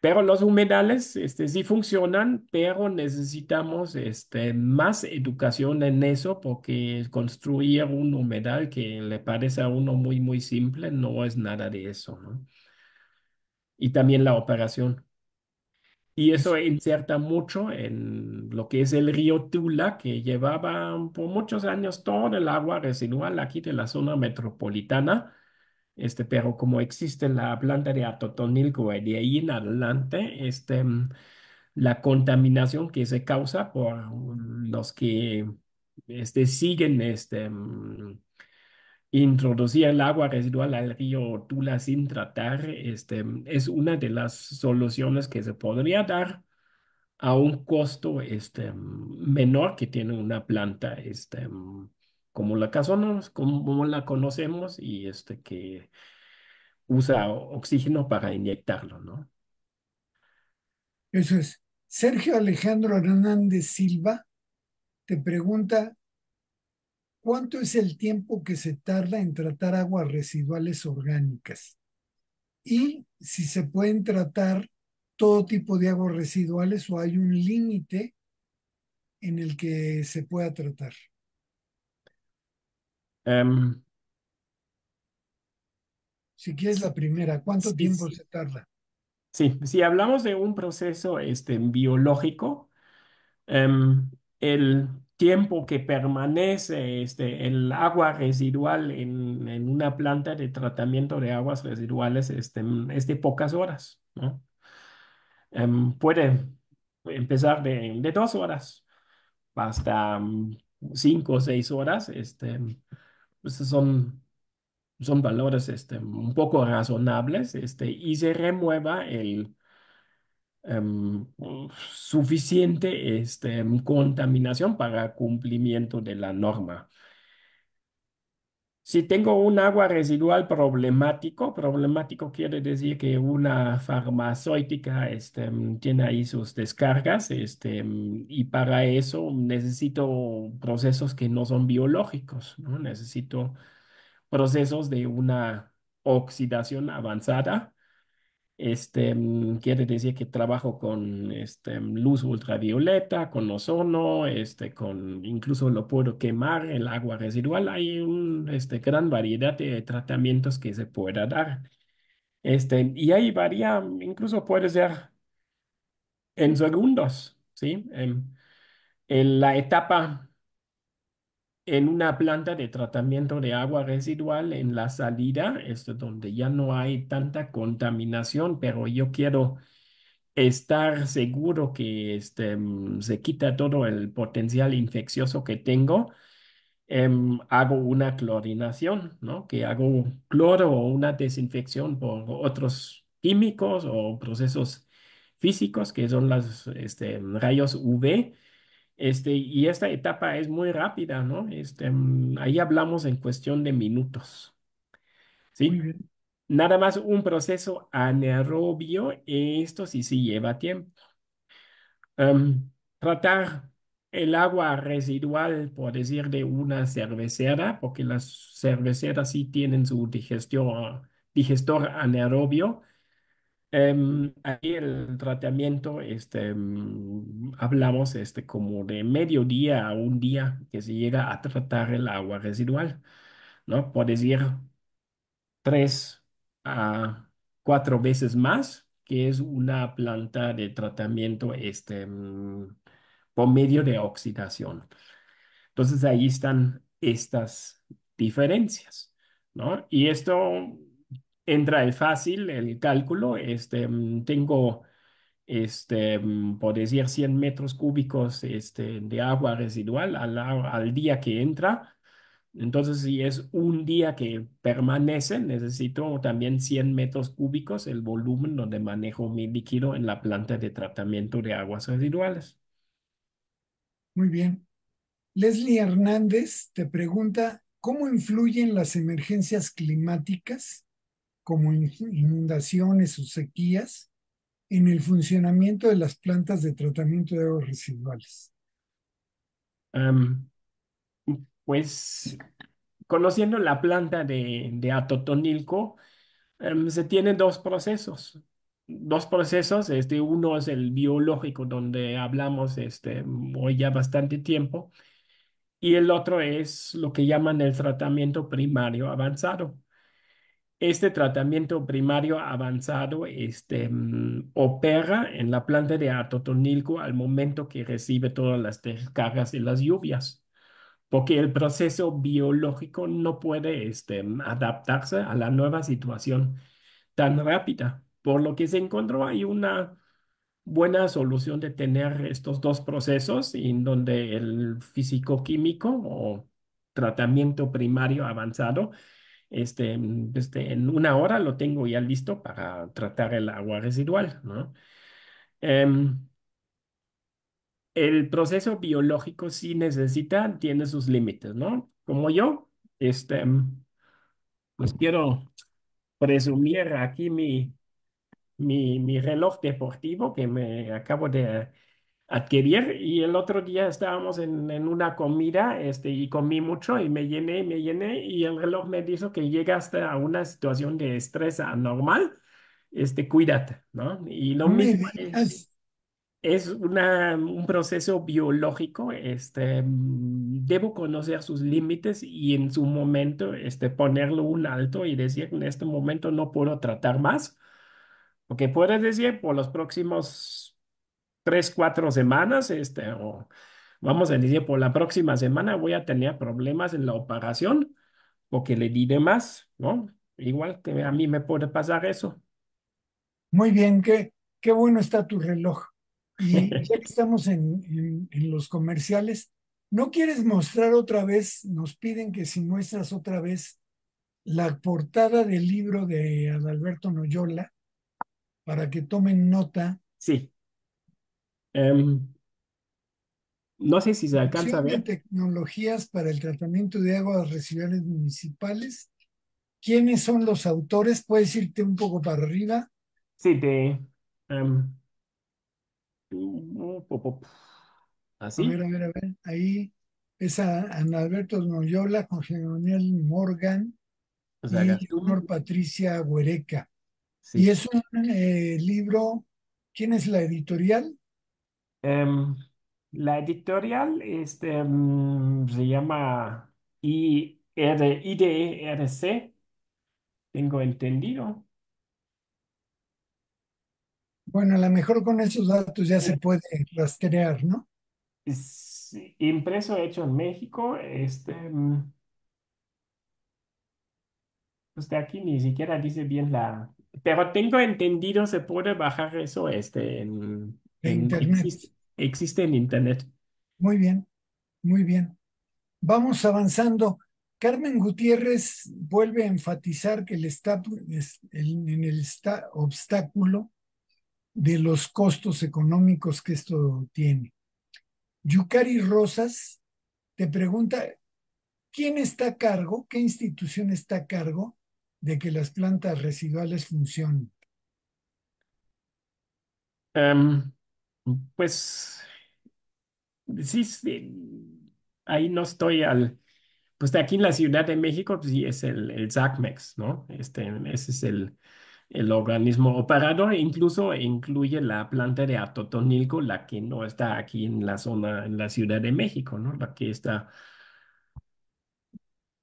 Pero los humedales este, sí funcionan, pero necesitamos este, más educación en eso porque construir un humedal que le parece a uno muy, muy simple no es nada de eso, ¿no? Y también la operación. Y eso inserta mucho en lo que es el río Tula, que llevaba por muchos años todo el agua residual aquí de la zona metropolitana. Este, pero como existe la planta de Atotonilco de ahí en adelante, este, la contaminación que se causa por los que este, siguen este, Introducir el agua residual al río Tula sin tratar este, es una de las soluciones que se podría dar a un costo este, menor que tiene una planta este, como la Casonos, como la conocemos y este, que usa oxígeno para inyectarlo, ¿no? Eso es. Sergio Alejandro Hernández Silva te pregunta ¿cuánto es el tiempo que se tarda en tratar aguas residuales orgánicas? Y si se pueden tratar todo tipo de aguas residuales o hay un límite en el que se pueda tratar. Em. si quieres la primera, ¿cuánto tiempo se tarda? Sí, si hablamos de un proceso este, biológico, em, el tiempo que permanece este, el agua residual en, una planta de tratamiento de aguas residuales este, es de pocas horas. Em, puede empezar de, dos horas hasta mm, cinco o seis horas. Este, pues, son, son valores este, un poco razonables este, y se remueva el, Em, mm. suficiente este, em, contaminación para cumplimiento de la norma. Si tengo un agua residual problemático, problemático quiere decir que una farmacéutica este, em, tiene ahí sus descargas este, y para eso necesito procesos que no son biológicos, necesito procesos de una oxidación avanzada este, mm, quiere decir que trabajo con este, luz ultravioleta, con ozono, este, con, incluso lo puedo quemar, el agua residual. Hay una este, gran variedad de tratamientos que se pueda dar. Este, y ahí varía, incluso puede ser en segundos, ¿sí? Em, en la etapa en una planta de tratamiento de agua residual en la salida, esto donde ya no hay tanta contaminación, pero yo quiero estar seguro que este, mm, se quita todo el potencial infeccioso que tengo, em, hago una clorinación, ¿no? Que hago cloro o una desinfección por otros químicos o procesos físicos que son los este, rayos UV este, y esta etapa es muy rápida, ¿no? Este, mm, ahí hablamos en cuestión de minutos. ¿Sí? Nada más un proceso anaerobio, esto sí, sí lleva tiempo. Em, tratar el agua residual, por decir, de una cervecera, porque las cerveceras sí tienen su digestor, digestor anaerobio, Em, aquí el tratamiento, este, mm, hablamos este, como de mediodía a un día que se llega a tratar el agua residual, ¿no? Por decir, tres a cuatro veces más, que es una planta de tratamiento este, mm, por medio de oxidación. Entonces ahí están estas diferencias, ¿no? Y esto entra el fácil el cálculo. Este, mm, tengo, este, mm, por decir, 100 metros cúbicos este, de agua residual al, al día que entra. Entonces, si es un día que permanece, necesito también 100 metros cúbicos, el volumen donde manejo mi líquido en la planta de tratamiento de aguas residuales. Muy bien. Leslie Hernández te pregunta, ¿cómo influyen las emergencias climáticas como inundaciones o sequías, en el funcionamiento de las plantas de tratamiento de aguas residuales? pues conociendo la planta de, Atotonilco, em, se tienen dos procesos. Dos procesos, este, uno es el biológico, donde hablamos este, hoy ya bastante tiempo, y el otro es lo que llaman el tratamiento primario avanzado. Este tratamiento primario avanzado este, mm, opera en la planta de Atotonilco al momento que recibe todas las descargas y las lluvias, porque el proceso biológico no puede este, adaptarse a la nueva situación tan rápida, por lo que se encontró hay una buena solución de tener estos dos procesos en donde el físico-químico o tratamiento primario avanzado este, mm, este, en una hora lo tengo ya listo para tratar el agua residual, ¿no? Em, el proceso biológico sí necesita, tiene sus límites, ¿no? Como yo, este, mm, pues quiero presumir aquí mi, mi, mi reloj deportivo que me acabo de adquirir. Y el otro día estábamos en, en, una comida este, y comí mucho y me llené, y me llené y el reloj me dijo que llega hasta una situación de estrés anormal, este, cuídate, ¿no? Y lo mismo es, una, un proceso biológico, este, mm, debo conocer sus límites y en su momento este, ponerlo un alto y decir, en este momento no puedo tratar más. Porque puedes decir, por los próximos tres, cuatro semanas, este, o vamos a decir, por la próxima semana voy a tener problemas en la operación porque le di de más, ¿no? Igual que a mí me puede pasar eso. Muy bien, qué, qué bueno está tu reloj. Y ya que estamos en, en, en los comerciales, ¿no quieres mostrar otra vez? Nos piden que si muestras otra vez la portada del libro de Adalberto Noyola para que tomen nota. Sí. Em, no sé si se alcanza a ver. tecnologías para el tratamiento de aguas residuales municipales. ¿Quiénes son los autores? ¿Puedes irte un poco para arriba? Sí, te... Em, a ver, a ver, a ver. Ahí es a- Alberto Noyola, Jorge Manuel Morgan pues y Patricia Huereca. Y es un eh, libro, ¿quién es la editorial? Em, la editorial este, em, se llama IDRC, e tengo entendido. Bueno, a lo mejor con esos datos ya se eh. puede rastrear, ¿no? impreso hecho en México, este, em, este, aquí ni siquiera dice bien la... Pero tengo entendido, se puede bajar eso este, en, Internet. Existe, en Internet. Muy bien, muy bien. Vamos avanzando. Carmen Gutiérrez vuelve a enfatizar que el, en el obstáculo de los costos económicos que esto tiene. Yukari Rosas te pregunta, ¿quién está a cargo, qué institución está a cargo de que las plantas residuales funcionen? Em, pues sí, sí, ahí no estoy al... Pues aquí en la Ciudad de México, pues sí, es el, el ¿no? Este, ese es el, el organismo operador, e incluso incluye la planta de Atotonilco, la que no está aquí en la zona, en la Ciudad de México, ¿no? La que está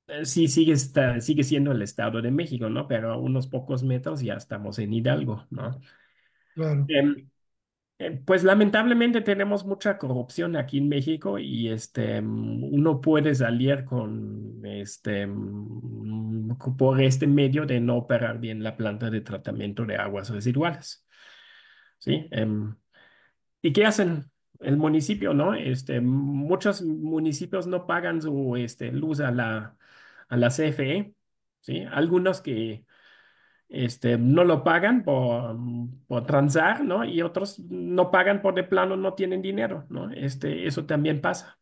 eh, sí sigue, está, sigue siendo el Estado de México, ¿no? Pero a unos pocos metros ya estamos en Hidalgo, ¿no? Claro. Em, eh, pues lamentablemente tenemos mucha corrupción aquí en México y este, uno puede salir con este, mm, por este medio de no operar bien la planta de tratamiento de aguas residuales. ¿Sí? Em, ¿Y qué hacen? El municipio, ¿no? Este, muchos municipios no pagan su este, luz a la, a CFE, ¿sí? Algunos que este, no lo pagan por, por, transar, ¿no? Y otros no pagan por de plano, no tienen dinero, ¿no? Este, eso también pasa,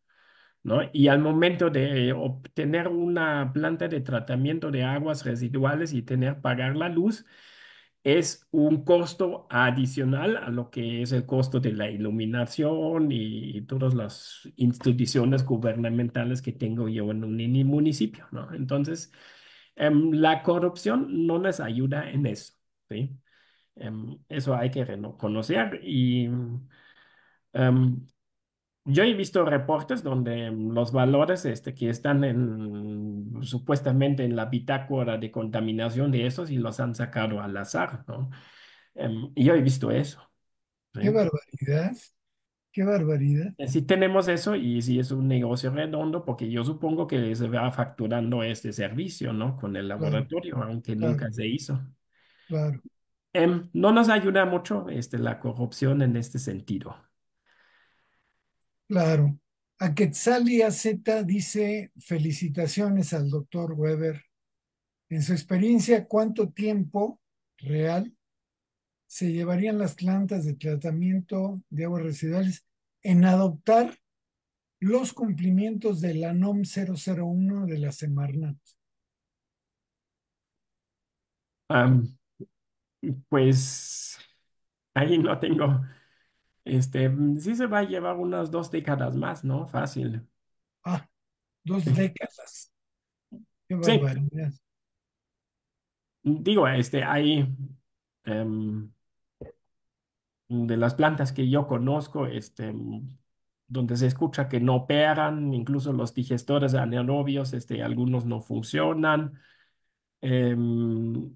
¿no? Y al momento de obtener una planta de tratamiento de aguas residuales y tener pagar la luz, es un costo adicional a lo que es el costo de la iluminación y, todas las instituciones gubernamentales que tengo yo en un municipio, ¿no? Entonces, Em, la corrupción no les ayuda en eso, ¿sí? Em, eso hay que reconocer y em, yo he visto reportes donde los valores este, que están en, supuestamente en la bitácora de contaminación de esos y los han sacado al azar, ¿no? y yo he visto eso. ¡Qué barbaridad! Qué barbaridad. Eh, sí tenemos eso y sí es un negocio redondo porque yo supongo que se va facturando este servicio, ¿no? Con el laboratorio, aunque nunca se hizo. Claro. Em, no nos ayuda mucho este, la corrupción en este sentido. Claro. A a Z dice felicitaciones al doctor Weber. En su experiencia, ¿cuánto tiempo real se llevarían las plantas de tratamiento de aguas residuales en adoptar los cumplimientos de la NOM 001 de la Semarnat? pues ahí no tengo. Este, sí se va a llevar unas dos décadas más, ¿no? Fácil. Ah, dos décadas. sí. Digo, este, ahí. Em, Mm, de las plantas que yo conozco, este, mm, donde se escucha que no operan, incluso los digestores anaerobios, este, algunos no funcionan. Em,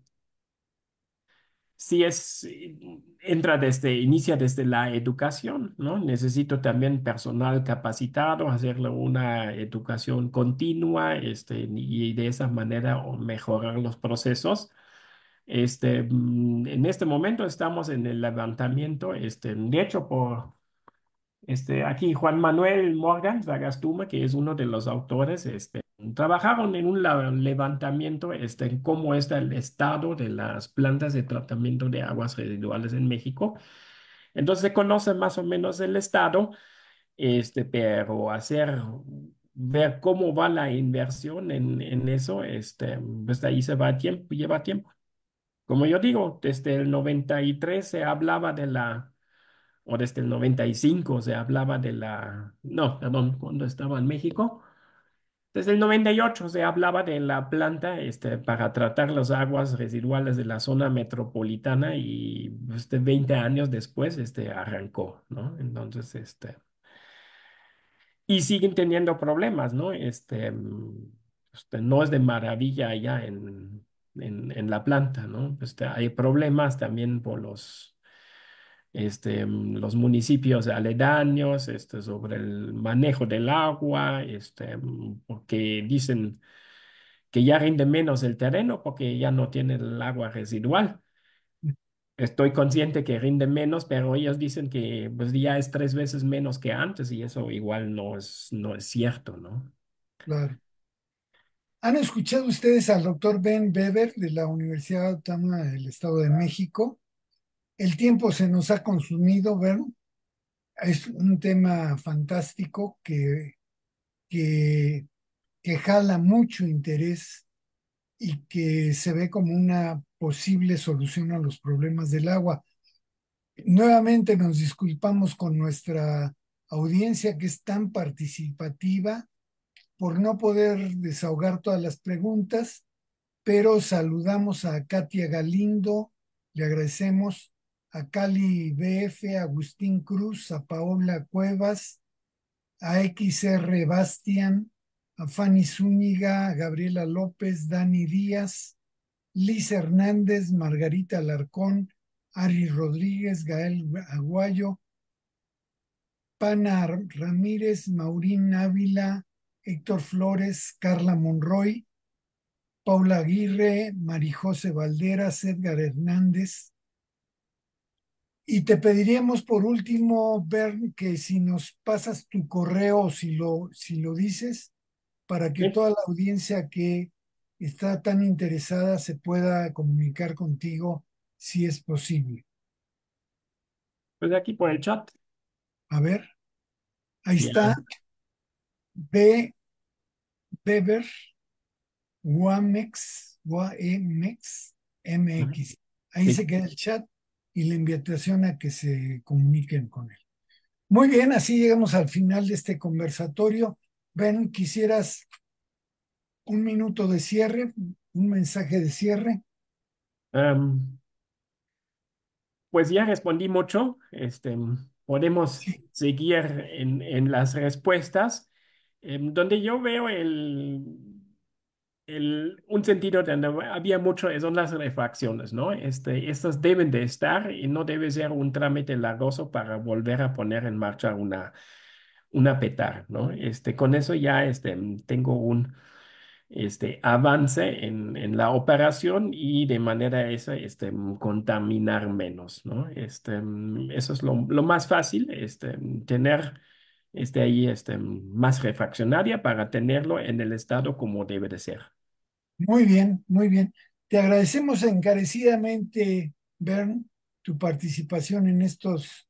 si es, eh, entra desde, inicia desde la educación, ¿no? Necesito también personal capacitado, hacerle una educación continua, este, y de esa manera mejorar los procesos. Este, mm, en este momento estamos en el levantamiento, este, de hecho, por este, aquí Juan Manuel Morgan Zagastuma, que es uno de los autores, este, trabajaron en un levantamiento este, cómo está el estado de las plantas de tratamiento de aguas residuales en México. Entonces se conoce más o menos el estado, este, pero hacer ver cómo va la inversión en, en eso, este, pues ahí se va a tiempo, lleva tiempo. Como yo digo, desde el 93 se hablaba de la, o desde el 95 se hablaba de la, no, perdón, cuando estaba en México, desde el 98 se hablaba de la planta este, para tratar las aguas residuales de la zona metropolitana y este, 20 años después este, arrancó, ¿no? Entonces, este, y siguen teniendo problemas, ¿no? este, mm, este no es de maravilla allá en, en, la planta, ¿no? Este, hay problemas también por los, este, mm, los municipios aledaños este, sobre el manejo del agua, este, mm, porque dicen que ya rinde menos el terreno porque ya no tiene el agua residual. Mm. Estoy consciente que rinde menos, pero ellos dicen que pues, ya es tres veces menos que antes y eso igual no es, no es cierto, ¿no? Claro. ¿Han escuchado ustedes al doctor Ben Weber de la Universidad Autónoma del Estado de México? El tiempo se nos ha consumido, Ben. Es un tema fantástico que, que, que jala mucho interés y que se ve como una posible solución a los problemas del agua. Nuevamente nos disculpamos con nuestra audiencia que es tan participativa por no poder desahogar todas las preguntas, pero saludamos a Katia Galindo, le agradecemos a Cali BF, a Agustín Cruz, a Paola Cuevas, a XR Bastian, a Fanny Zúñiga, a Gabriela López, Dani Díaz, Liz Hernández, Margarita Alarcón, Ari Rodríguez, Gael Aguayo, Pana Ramírez, Maurín Ávila, Héctor Flores, Carla Monroy, Paula Aguirre, Marijose Valderas, Edgar Hernández. Y te pediríamos por último, Bern, que si nos pasas tu correo, si lo, si lo dices, para que toda la audiencia que está tan interesada se pueda comunicar contigo si es posible. Pues de aquí por el chat. A ver, ahí está. B. Beber Guamex, Guamex MX. Ahí se queda el chat y la invitación a que se comuniquen con él. Muy bien, así llegamos al final de este conversatorio. Ben, quisieras un minuto de cierre, un mensaje de cierre. Em, pues ya respondí mucho. Este, podemos seguir en las respuestas. Em, donde yo veo el, el, un sentido donde había mucho son las refacciones, ¿no? Este, estas deben de estar y no debe ser un trámite largoso para volver a poner en marcha una, una petar, ¿no? Este, con eso ya este, tengo un este, avance en, en la operación y de manera esa este, contaminar menos, ¿no? Este, eso es lo, lo más fácil, este, tener esté ahí este, más refaccionaria para tenerlo en el estado como debe de ser. Muy bien, muy bien. Te agradecemos encarecidamente, Bern, tu participación en estos,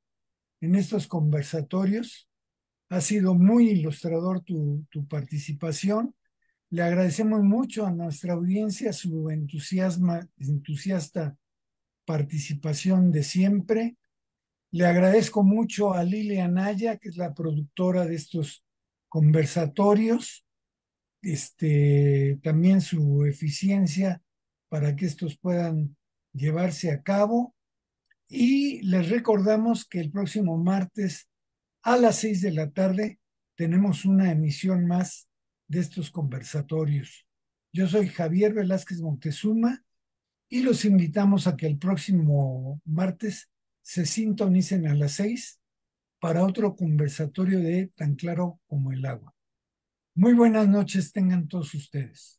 en estos conversatorios. Ha sido muy ilustrador tu, tu participación. Le agradecemos mucho a nuestra audiencia su entusiasma, entusiasta participación de siempre le agradezco mucho a Lilia Anaya, que es la productora de estos conversatorios, este, también su eficiencia para que estos puedan llevarse a cabo. Y les recordamos que el próximo martes a las seis de la tarde tenemos una emisión más de estos conversatorios. Yo soy Javier Velázquez Montezuma y los invitamos a que el próximo martes se sintonicen a las seis para otro conversatorio de tan claro como el agua. Muy buenas noches tengan todos ustedes.